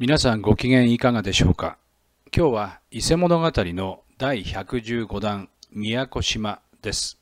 皆さんご機嫌いかがでしょうか今日は伊勢物語の第115弾宮古島です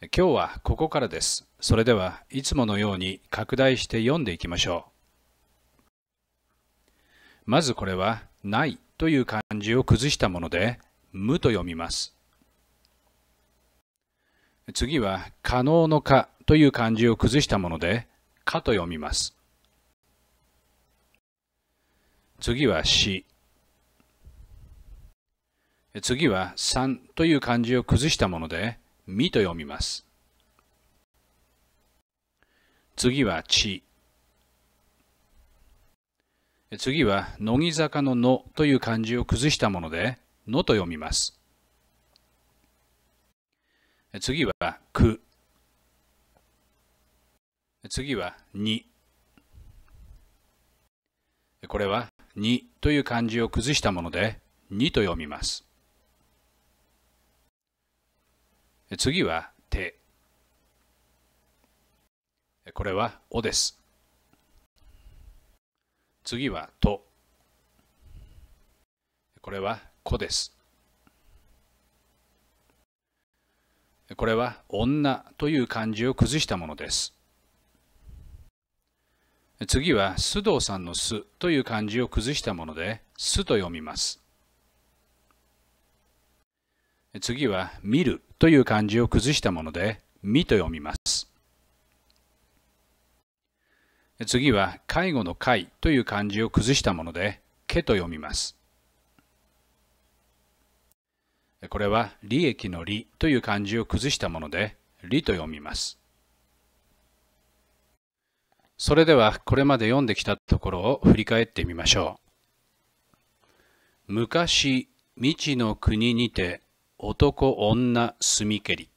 今日はここからですそれではいつものように拡大して読んでいきましょうまずこれは「ない」という漢字を崩したもので「無」と読みます次は「可能の可」という漢字を崩したもので「可」と読みます次はし。次は三という漢字を崩したもので、みと読みます。次はち。次は乃木坂ののという漢字を崩したもので、のと読みます。次はく。次はに。これはにという漢字を崩したものでにと読みます次は手これは「お」です次は「と」これは「こ」ですこれは「女」という漢字を崩したものです次は須藤さんの「す」という漢字を崩したもので「す」と読みます次は「見る」という漢字を崩したもので「み」と読みます次は「介護の介」という漢字を崩したもので「け」と読みますこれは「利益の利」という漢字を崩したもので「利」と読みますそれではこれまで読んできたところを振り返ってみましょう。昔、未知の国にて男女住み蹴り。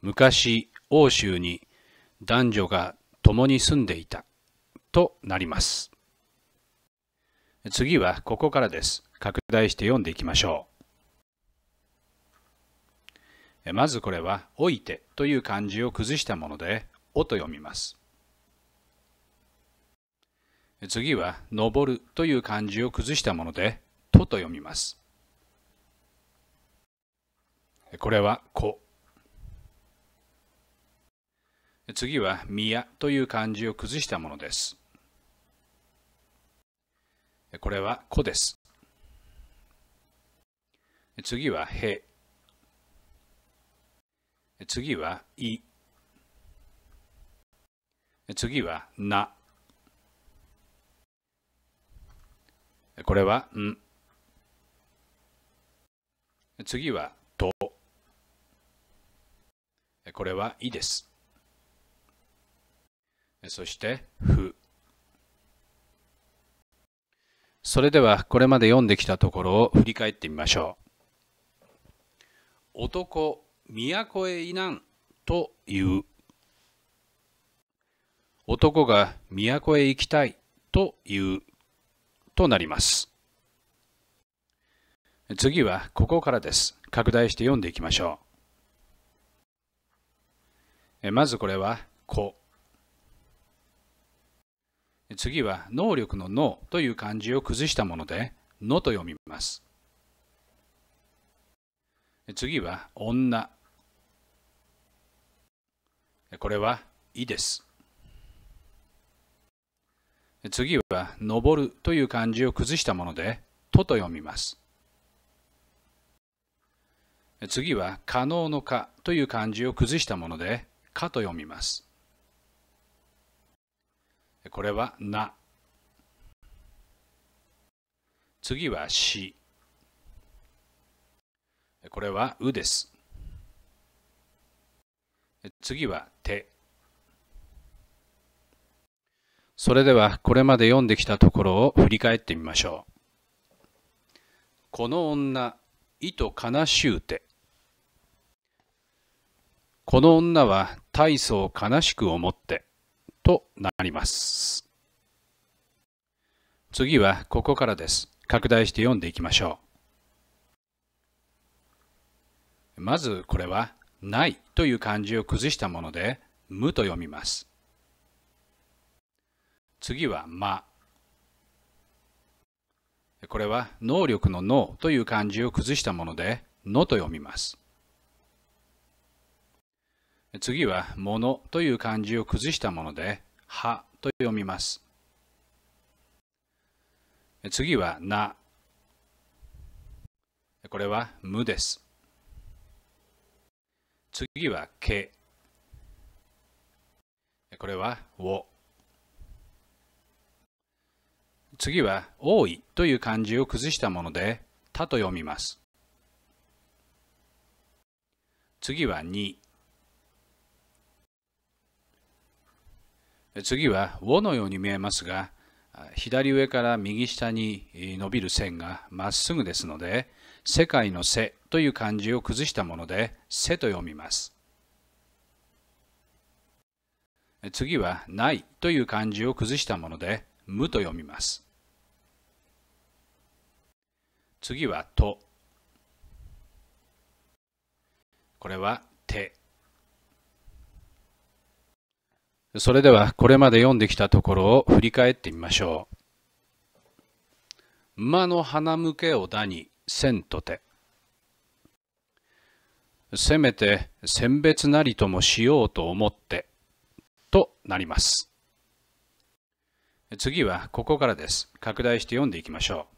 昔、欧州に男女が共に住んでいたとなります。次はここからです。拡大して読んでいきましょう。まずこれは「おいて」という漢字を崩したものでおと読みます。次は、登るという漢字を崩したもので、とと読みます。これは、こ。次は、宮という漢字を崩したものです。これは、こです。次は、へ。次は、い。次は、な。これは、ん。次は、と。これは、いです。そして、ふ。それでは、これまで読んできたところを振り返ってみましょう。男、都へいなんという。男が都へ行きたいというとなります。次はここからです。拡大して読んでいきましょう。まずこれは「子」。次は能力の能という漢字を崩したものでのと読みます。次は女。これはいです。次は「登る」という漢字を崩したもので「と」と読みます次は「可能の可」という漢字を崩したもので「か」と読みますこれは「な」次は「し」これは「う」です次は「て」それではこれまで読んできたところを振り返ってみましょう。この女、意図悲しゅうて。この女は大層悲しく思って、となります。次はここからです。拡大して読んでいきましょう。まずこれは、ないという漢字を崩したもので、無と読みます。次は「ま」これは能力の「能」という漢字を崩したもので「の」と読みます次は「もの」という漢字を崩したもので「は」と読みます次は「な」これは「無」です次は「け」これは「を」次は「多い」という漢字を崩したもので「た」と読みます次は「に」次は「を」のように見えますが左上から右下に伸びる線がまっすぐですので「世界の背」という漢字を崩したもので「背」と読みます次は「ない」という漢字を崩したもので「無」と読みます次はと。これはて」それではこれまで読んできたところを振り返ってみましょう。馬の鼻向けをだに千とて。せめて選別なりともしようと思ってとなります。次はここからです。拡大して読んでいきましょう。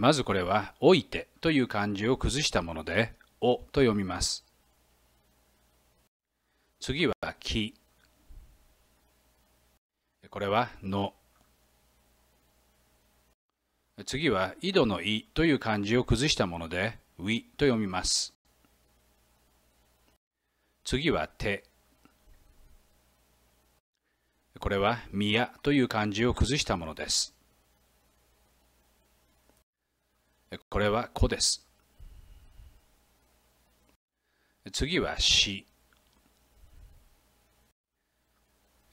まずこれは「おいて」という漢字を崩したもので「お」と読みます。次は「き」これは「の」次は「井戸のい」という漢字を崩したもので「うい」と読みます。次は「手」これは「宮」という漢字を崩したものです。これは子です。次はし。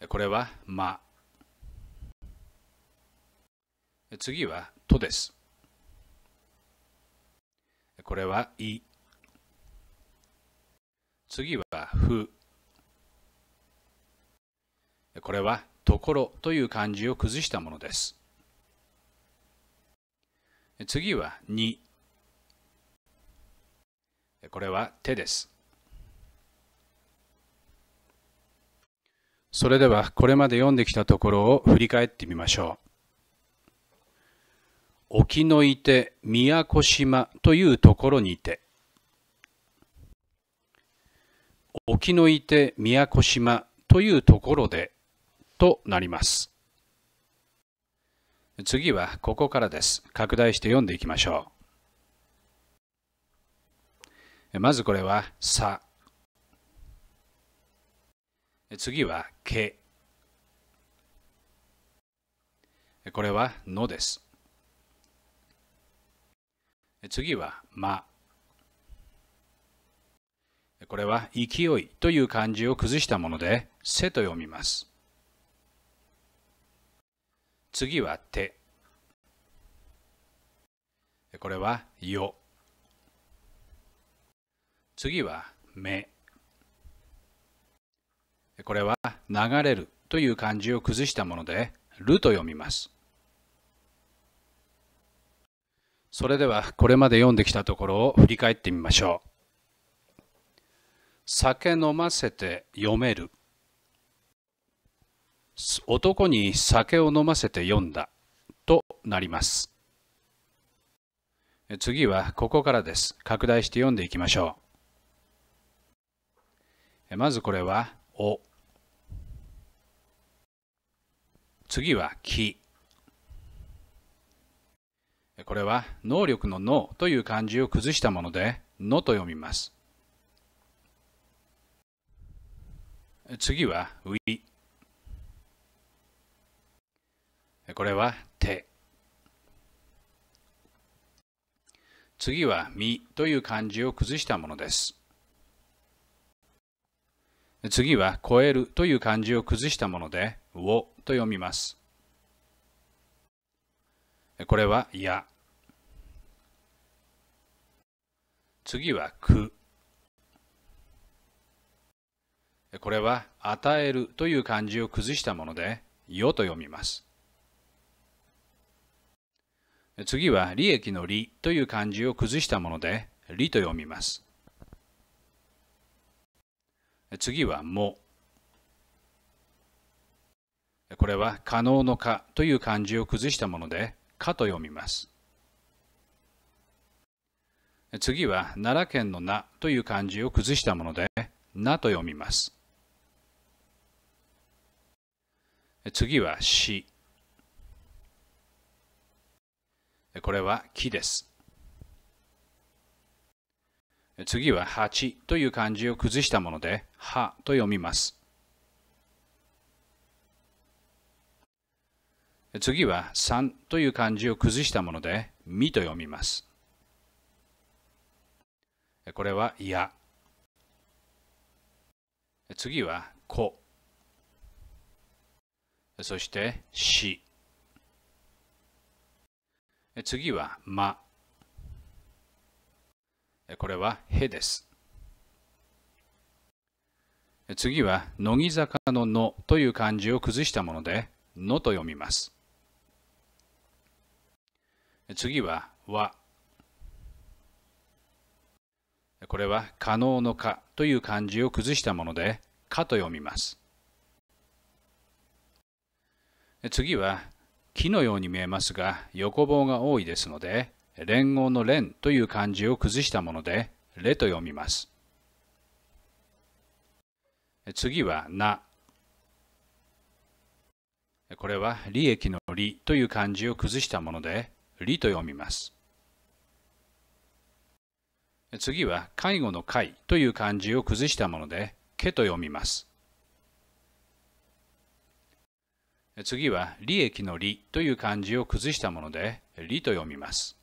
これはま。次はとです。これはい。次はふ。これはところという漢字を崩したものです。次は2。これは手です。それではこれまで読んできたところを振り返ってみましょう。沖のいて宮古島というところにて。沖のいて宮古島というところでとなります。次はここからです。拡大して読んでいきましょう。まずこれは、さ。次は、け。これは、のです。次は、ま。これは、勢いという漢字を崩したもので、せと読みます。次は手これは「よ」次は「目」これは「流れる」という漢字を崩したもので「る」と読みますそれではこれまで読んできたところを振り返ってみましょう「酒飲ませて読める」男に酒を飲ませて読んだとなります次はここからです拡大して読んでいきましょうまずこれは「お」次は「き」これは能力の脳という漢字を崩したもので、のと読みます。次は、うい。これは手。次は身という漢字を崩したものです。次は超えるという漢字を崩したもので、をと読みます。これはや。次はく。これは与えるという漢字を崩したもので、よと読みます。次は利益の利という漢字を崩したもので利と読みます。次はも。これは可能の可という漢字を崩したものでかと読みます。次は奈良県のなという漢字を崩したものでなと読みます。次はし。これは木です。次は八という漢字を崩したもので、はと読みます。次は三という漢字を崩したもので、みと読みます。これは、や。次は、こ。そして、し。次は、ま。これは、へです。次は、乃木坂ののという漢字を崩したもので、のと読みます。次は、わ」これは、可能のかという漢字を崩したもので、かと読みます。次は、木のように見えますが横棒が多いですので連合の連という漢字を崩したものでれと読みます次はなこれは利益の利という漢字を崩したもので利と読みます次は介護の介という漢字を崩したものでけと読みます次は利益の利という漢字を崩したもので利と読みます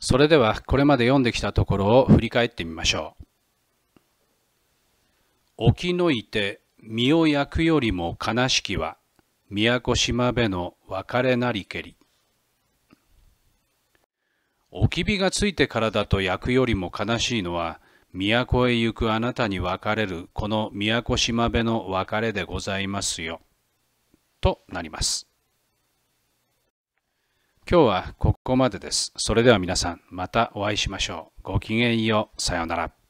それではこれまで読んできたところを振り返ってみましょうきのいて身を焼くよりも悲しきは宮古島辺の別れなりけり置き火がついてからだと焼くよりも悲しいのは都へ行くあなたに別れるこの宮古島辺の別れでございますよ。となります。今日はここまでです。それでは皆さん、またお会いしましょう。ごきげんよう。さようなら。